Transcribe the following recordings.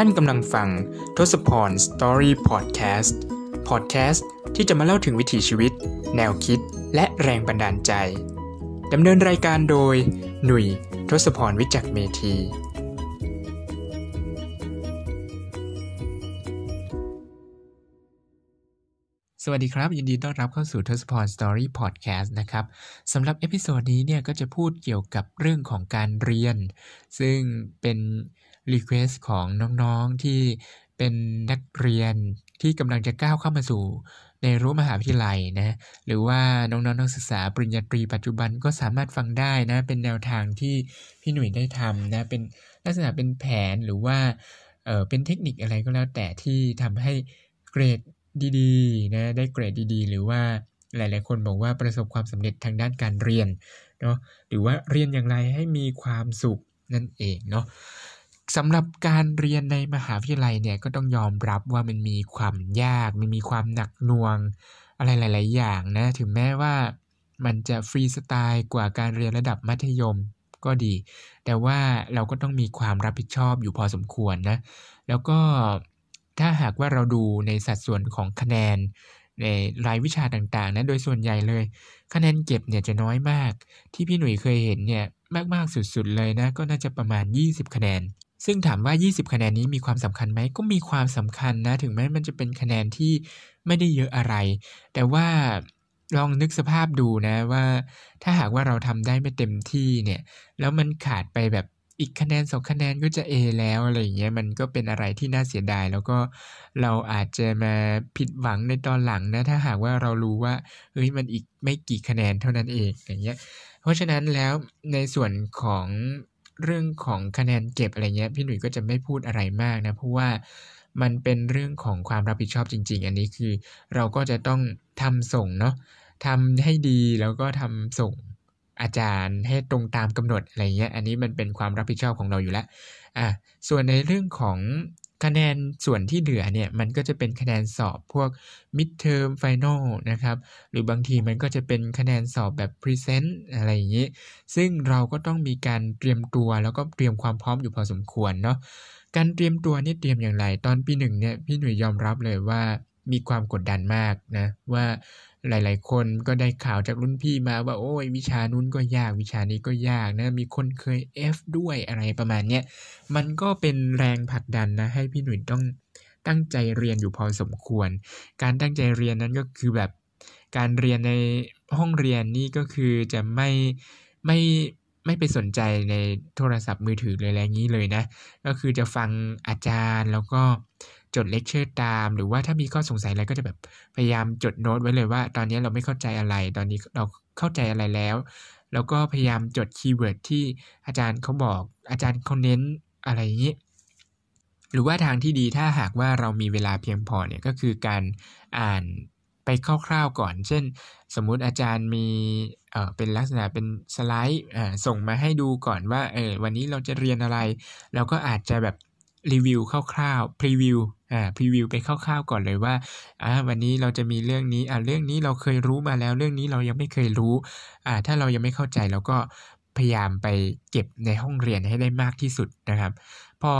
ท่านกำลังฟังทศพรสตอรี่พอดแคสต์พอดแคสต์ที่จะมาเล่าถึงวิถีชีวิตแนวคิดและแรงบันดาลใจดำเนินรายการโดย หนุ่ยทศพรวิจักเมธี สวัสดีครับ ยินดีต้อนรับเข้าสู่ทศพรสตอรี่พอดแคสต์นะครับสำหรับเอพิโซดนี้เนี่ยก็จะพูดเกี่ยวกับเรื่องของการเรียน ซึ่งเป็นรีเควสของน้อง ๆ ที่เป็นนักเรียนที่กำลังจะก้าวเข้ามาสู่ในรั้วมหาวิทยาลัยนะหรือว่าน้องๆนักศึกษาปริญญาตรีปัจจุบันก็สามารถฟังได้นะเป็นแนวทางที่พี่หนุ่ยได้ทำนะเป็นลักษณะเป็นแผนหรือว่าเออเป็นเทคนิคอะไรก็แล้วแต่ที่ทำให้เกรดดีๆนะได้เกรดดีๆ หรือว่าหลายๆ คนบอกว่าประสบความสำเร็จทางด้านการเรียนเนาะหรือว่าเรียนอย่างไรให้มีความสุขนั่นเองเนาะสำหรับการเรียนในมหาวิทยาลัยเนี่ยก็ต้องยอมรับว่ามันมีความยากมันมีความหนักหน่วง อะไรหลายๆ อย่างนะถึงแม้ว่ามันจะฟรีสไตล์กว่าการเรียนระดับมัธยมก็ดี แต่ว่าเราก็ต้องมีความรับผิดชอบอยู่พอสมควรนะแล้วก็ถ้าหากว่าเราดูในสัดส่วนของคะแนน ในรายวิชาต่าง ๆ นะโดยส่วนใหญ่เลย คะแนนเก็บเนี่ยจะน้อยมาก ที่พี่หนุ่ยเคยเห็นเนี่ยมาก ๆ สุด ๆ เลยนะก็น่าจะประมาณ 20 คะแนนซึ่งถามว่า 20 คะแนนนี้มีความสำคัญไหม ก็มีความสำคัญนะ ถึงแม้มันจะเป็นคะแนนที่ไม่ได้เยอะอะไร แต่ว่าลองนึกสภาพดูนะว่า ถ้าหากว่าเราทำได้ไม่เต็มที่เนี่ย แล้วมันขาดไปแบบอีกคะแนนสองคะแนนก็จะ A แล้วอะไรอย่างเงี้ย มันก็เป็นอะไรที่น่าเสียดาย แล้วก็เราอาจจะมาผิดหวังในตอนหลังนะ ถ้าหากว่าเรารู้ว่า เฮ้ย มันอีกไม่กี่คะแนนเท่านั้นเอง อย่างเงี้ย เพราะฉะนั้นแล้วในส่วนของเรื่องของคะแนนเก็บอะไรเงี้ย พี่หนุ่ยก็จะไม่พูดอะไรมากนะ เพราะว่ามันเป็นเรื่องของความรับผิดชอบจริงๆ อันนี้คือเราก็จะต้องทำส่งเนาะทำให้ดีแล้วก็ทำส่งอาจารย์ให้ตรงตามกำหนดอะไรเงี้ย อันนี้มันเป็นความรับผิดชอบของเราอยู่แล้วอ่ะส่วนในเรื่องของคะแนนส่วนที่เหลือเนี่ย มันก็จะเป็นคะแนนสอบพวก midterm final นะครับ หรือบางทีมันก็จะเป็นคะแนนสอบแบบ present อะไรอย่างนี้ ซึ่งเราก็ต้องมีการเตรียมตัวแล้วก็เตรียมความพร้อมอยู่พอสมควรเนาะการเตรียมตัวนี่เตรียมอย่างไร ตอนปีหนึ่งเนี่ยพี่หนุ่ยยอมรับเลยว่ามีความกดดันมากนะ ว่าหลายๆ คนก็ได้ข่าวจากรุ่นพี่มาว่า โอ้ยวิชานุ้นก็ยากวิชานี้ก็ยากนะ มีคนเคย F ด้วยอะไรประมาณเนี้ยมันก็เป็นแรงผลักดันนะ ให้พี่หนุ่ยต้องตั้งใจเรียนอยู่พอสมควร การตั้งใจเรียนนั้นก็คือแบบการเรียนในห้องเรียนนี่ ก็คือจะไม่ไม่ไม่ไปสนใจในโทรศัพท์มือถือเลยอะไรงนี้เลยนะ ก็คือจะฟังอาจารย์แล้วก็จดเลคเชอร์ตาม หรือว่าถ้ามีข้อสงสัยอะไรก็จะแบบพยายามจดโน้ตไว้เลยว่า ตอนนี้เราไม่เข้าใจอะไร ตอนนี้เราเข้าใจอะไรแล้ว แล้วก็พยายามจดคีย์เวิร์ดที่อาจารย์เขาบอกอาจารย์เขาเน้นอะไรอย่างนี้หรือว่าทางที่ดีถ้าหากว่าเรามีเวลาเพียงพอเนี่ยก็คือการอ่านไปคร่าวๆก่อน เช่น สมมุติอาจารย์มีเอ่อเป็นลักษณะเป็นสไลด์อ่าส่งมาให้ดูก่อนว่าเออวันนี้เราจะเรียนอะไร เราก็อาจจะแบบรีวิวคร่าวๆพรีวิวอ่าพรีวิวไปคร่าวๆก่อนเลยว่า อ่าวันนี้เราจะมีเรื่องนี้อ่าเรื่องนี้เราเคยรู้มาแล้ว เรื่องนี้เรายังไม่เคยรู้อ่าถ้าเรายังไม่เข้าใจเราก็พยายามไปเก็บในห้องเรียนให้ได้มากที่สุดนะครับ พอ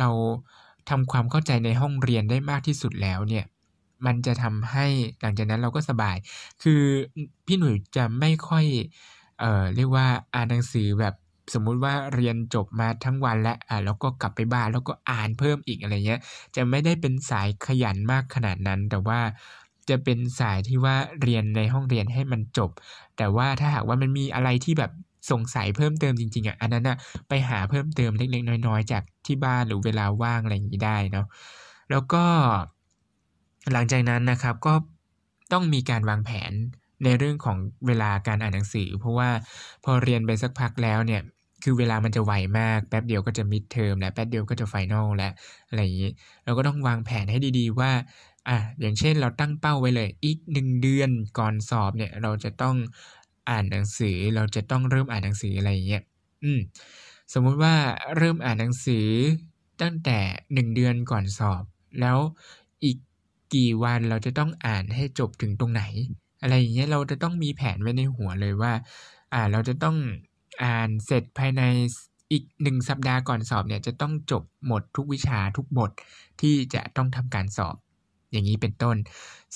เราทำความเข้าใจในห้องเรียนได้มากที่สุดแล้วเนี่ย มันจะทำให้หลังจากนั้นเราก็สบายคือ พี่หนุ่ยจะไม่ค่อยเอ่อเรียกว่าอ่านหนังสือแบบสมมุติว่าเรียนจบมาทั้งวันแล้วอ่าแล้วก็กลับไปบ้านแล้วก็อ่านเพิ่มอีกอะไรเงี้ย จะไม่ได้เป็นสายขยันมากขนาดนั้น แต่ว่าจะเป็นสายที่ว่าเรียนในห้องเรียนให้มันจบ แต่ว่าถ้าหากว่ามันมีอะไรที่แบบสงสัยเพิ่มเติมจริงๆอ่ะ อันนั้นอ่ะไปหาเพิ่มเติมเล็กๆ น้อยๆ จากที่บ้านหรือเวลาว่างอะไรอย่างนี้ได้เนาะแล้วก็หลังจากนั้นนะครับ ก็ต้องมีการวางแผนในเรื่องของเวลาการอ่านหนังสือ เพราะว่าพอเรียนไปสักพักแล้วเนี่ยคือเวลามันจะไวมากแป๊บเดียวก็จะมิดเทอมและแป๊บเดียวก็จะไฟนอลและอะไรอย่างนี้เราก็ต้องวางแผนให้ดีๆว่า อ่ะอย่างเช่น เราตั้งเป้าไว้เลย อีกหนึ่งเดือนก่อนสอบเนี่ย เราจะต้องอ่านหนังสือ เราจะต้องเริ่มอ่านหนังสืออะไรอย่างเงี้ยอืมสมมุติว่าเริ่มอ่านหนังสือตั้งแต่หนึ่งเดือนก่อนสอบ แล้วอีกกี่วันเราจะต้องอ่านให้จบถึงตรงไหน อะไรอย่างเงี้ยเราจะต้องมีแผนไว้ในหัวเลยว่า อ่าเราจะต้องอ่านเสร็จภายในอีกหนึ่งสัปดาห์ก่อนสอบเนี่ยจะต้องจบหมดทุกวิชาทุกบทที่จะต้องทำการสอบอย่างนี้เป็นต้น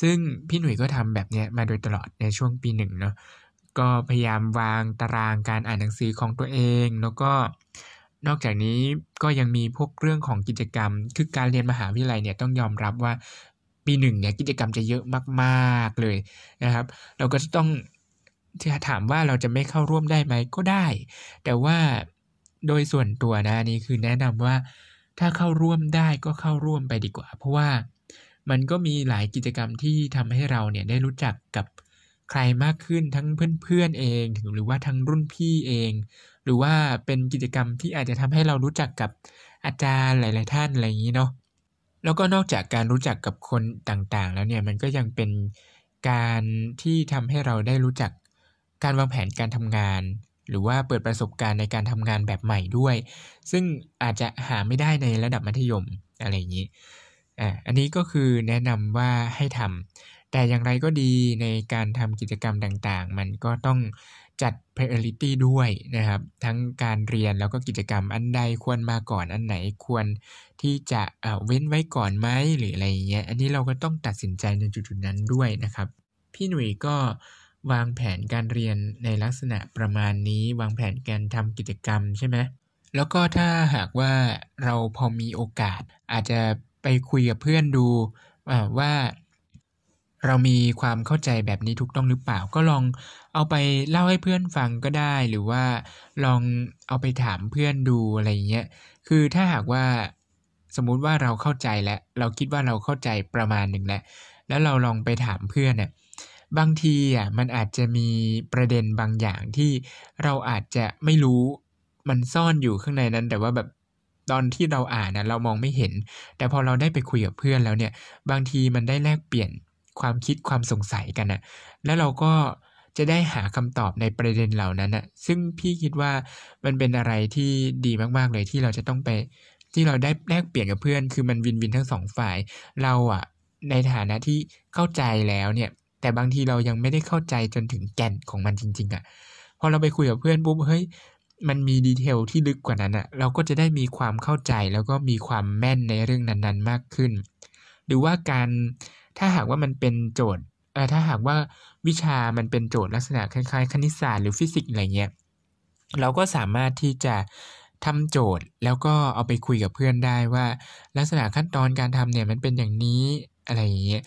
ซึ่งพี่หนุ่ยก็ทำแบบนี้มาโดยตลอดในช่วงปีหนึ่งเนาะก็พยายามวางตารางการอ่านหนังสือของตัวเอง แล้วก็นอกจากนี้ก็ยังมีพวกเรื่องของกิจกรรม คือการเรียนมหาวิทยาลัยเนี่ยต้องยอมรับว่าปีหนึ่งเนี่ยกิจกรรมจะเยอะมากๆเลยนะครับ เราก็ต้องจะถามว่าเราจะไม่เข้าร่วมได้ไหมก็ได้ แต่ว่าโดยส่วนตัวนะนี่คือแนะนำว่าถ้าเข้าร่วมได้ก็เข้าร่วมไปดีกว่า เพราะว่ามันก็มีหลายกิจกรรมที่ทำให้เราเนี่ย ได้รู้จักกับใครมากขึ้นทั้งเพื่อนๆเอง ถึงหรือว่าทั้งรุ่นพี่เอง หรือว่าเป็นกิจกรรมที่อาจจะทำให้เรารู้จักกับอาจารย์หลาย ๆท่านอะไรอย่างนี้เนาะแล้วก็นอกจากการรู้จักกับคนต่างๆ แล้วเนี่ยมันก็ยังเป็นการที่ทำให้เราได้รู้จักการวางแผนการทำงาน หรือว่าเปิดประสบการณ์ในการทำงานแบบใหม่ด้วย ซึ่งอาจจะหาไม่ได้ในระดับมัธยมอะไรอย่างนี้อ่าอันนี้ก็คือแนะนำว่าให้ทำแต่อย่างไรก็ดีในการทำกิจกรรมต่าง ๆ มันก็ต้องจัด priority ด้วยนะครับ ทั้งการเรียนแล้วก็กิจกรรมอันใดควรมาก่อนอันไหนควรที่จะเว้นไว้ก่อนไหมหรืออะไรอย่างเงี้ยอันนี้เราก็ต้องตัดสินใจในจุดๆนั้นด้วยนะครับ พี่หนุ่ยก็วางแผนการเรียนในลักษณะประมาณนี้ วางแผนการทำกิจกรรมใช่ไหมแล้วก็ถ้าหากว่าเราพอมีโอกาส อาจจะไปคุยกับเพื่อนดูว่า เรามีความเข้าใจแบบนี้ถูกต้องหรือเปล่า ก็ลองเอาไปเล่าให้เพื่อนฟังก็ได้ หรือว่าลองเอาไปถามเพื่อนดูอะไรเงี้ย คือถ้าหากว่าสมมุติว่าเราเข้าใจแล้ว เราคิดว่าเราเข้าใจประมาณหนึ่งแล้วแล้วเราลองไปถามเพื่อนเนี่ยบางทีอ่ะมันอาจจะมีประเด็นบางอย่างที่เราอาจจะไม่รู้มันซ่อนอยู่ข้างในนั้น แต่ว่าแบบตอนที่เราอ่านนะเรามองไม่เห็น แต่พอเราได้ไปคุยกับเพื่อนแล้วเนี่ย บางทีมันได้แลกเปลี่ยนความคิดความสงสัยกันนะแล้วเราก็จะได้หาคำตอบในประเด็นเหล่านั้นนะซึ่งพี่คิดว่ามันเป็นอะไรที่ดีมากๆ เลยที่เราจะต้องไป ที่เราได้แลกเปลี่ยนกับเพื่อน คือมันวินวินทั้งสองฝ่าย เราอะในฐานะที่เข้าใจแล้วเนี่ยแต่บางทีเรายังไม่ได้เข้าใจจนถึงแก่นของมันจริงๆอะ่ะ พอเราไปคุยกับเพื่อนปุ๊บ เฮ้ย มันมีดีเทลที่ลึกกว่านั้นอะเราก็จะได้มีความเข้าใจแล้วก็มีความแม่นในเรื่องนั้น ๆ มากขึ้น หรือว่าการ ถ้าหากว่ามันเป็นโจทย์เออถ้าหากว่าวิชามันเป็นโจทย์ลักษณะคล้ายๆคณิตศาสตร์หรือฟิสิกส์อะไรเงี้ย เราก็สามารถที่จะทำโจทย์แล้วก็เอาไปคุยกับเพื่อนได้ว่าลักษณะขั้นตอนการทำเนี่ยมันเป็นอย่างนี้อะไรอย่างเงี้ย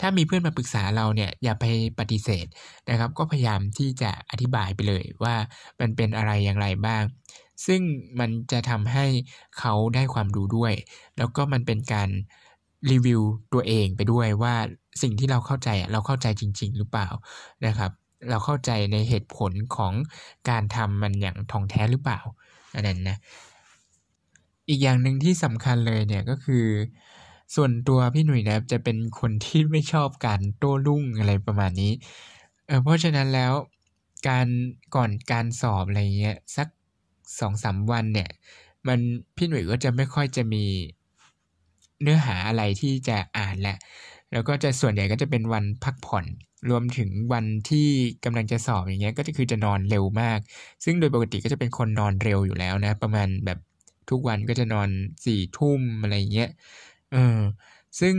ถ้ามีเพื่อนมาปรึกษาเราเนี่ย อย่าไปปฏิเสธนะครับ ก็พยายามที่จะอธิบายไปเลย ว่ามันเป็นอะไรอย่างไรบ้าง ซึ่งมันจะทำให้เขาได้ความรู้ด้วย แล้วก็มันเป็นการรีวิวตัวเองไปด้วยว่าสิ่งที่เราเข้าใจเราเข้าใจจริง ๆ หรือเปล่านะครับ เราเข้าใจในเหตุผลของการทำมันอย่างท่องแท้หรือเปล่าอันนั้นนะ อีกอย่างหนึ่งที่สำคัญเลยเนี่ยก็คือส่วนตัวพี่หนุ่ยนะครับจะเป็นคนที่ไม่ชอบการโต้รุ่งอะไรประมาณนี้ เออเพราะฉะนั้นแล้วการก่อนการสอบอะไรเงี้ยสักสองสามวันเนี่ย มันพี่หนุ่ยก็จะไม่ค่อยจะมีเนื้อหาอะไรที่จะอ่านแหละ แล้วก็จะส่วนใหญ่ก็จะเป็นวันพักผ่อนรวมถึงวันที่กำลังจะสอบอย่างเงี้ย ก็จะคือจะนอนเร็วมาก ซึ่งโดยปกติก็จะเป็นคนนอนเร็วอยู่แล้วนะ ประมาณแบบทุกวันก็จะนอนสี่ทุ่มอะไรเงี้ยเออ ซึ่ง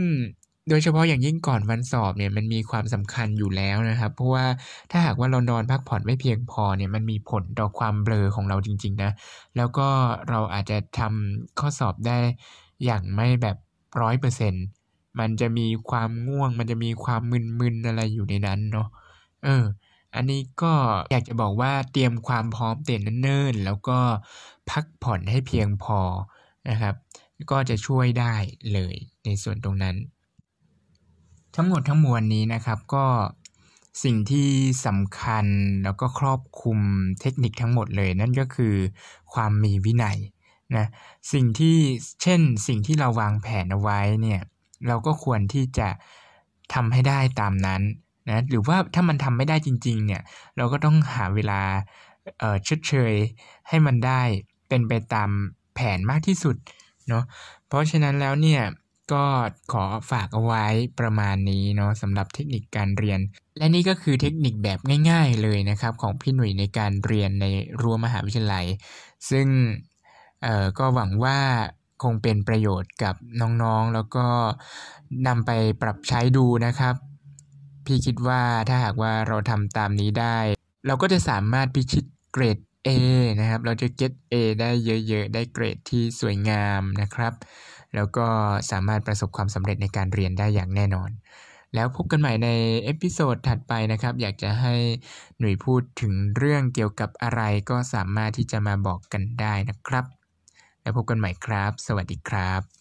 โดยเฉพาะอย่างยิ่งก่อนวันสอบเนี่ยมันมีความสำคัญอยู่แล้วนะครับ เพราะว่าถ้าหากว่าเรานอนพักผ่อนไม่เพียงพอเนี่ยมันมีผลต่อความเบลอของเราจริง ๆ นะ แล้วก็เราอาจจะทำข้อสอบได้อย่างไม่แบบร้อยเปอร์เซ็นตมันจะมีความง่วง มันจะมีความมึนๆอะไรอยู่ในนั้นเนาะ เออ อันนี้ก็ อยากจะบอกว่าเตรียมความพร้อมเต็มเนิ่นๆแล้วก็พักผ่อนให้เพียงพอนะครับก็จะช่วยได้เลยในส่วนตรงนั้น ทั้งหมดทั้งมวลนี้นะครับก็สิ่งที่สำคัญแล้วก็ครอบคลุมเทคนิคทั้งหมดเลย นั่นก็คือความมีวินัยนะสิ่งที่เช่นสิ่งที่เราวางแผนเอาไว้เนี่ยเราก็ควรที่จะทำให้ได้ตามนั้นนะหรือว่าถ้ามันทำไม่ได้จริงๆเนี่ยเราก็ต้องหาเวลาเชดเชยให้มันได้เป็นไปตามแผนมากที่สุดเนาะ เพราะฉะนั้นแล้วเนี่ยก็ขอฝากเอาไว้ประมาณนี้เนาะสำหรับเทคนิคการเรียน และนี่ก็คือเทคนิคแบบง่ายๆเลยนะครับ ของพี่หนุ่ยในการเรียนในรั้วมหาวิทยาลัย ซึ่งเออก็หวังว่าคงเป็นประโยชน์กับน้องๆ แล้วก็นำไปปรับใช้ดูนะครับ พี่คิดว่าถ้าหากว่าเราทำตามนี้ได้ เราก็จะสามารถพิชิตเกรด A นะครับ เราจะ get A ได้เยอะ ๆ ได้เกรดที่สวยงามนะครับ แล้วก็สามารถประสบความสำเร็จในการเรียนได้อย่างแน่นอน แล้วพบกันใหม่ในเอพิโซดถัดไปนะครับ อยากจะให้หนุ่ยพูดถึงเรื่องเกี่ยวกับอะไร ก็สามารถที่จะมาบอกกันได้นะครับ แล้วพบกันใหม่ครับ สวัสดีครับ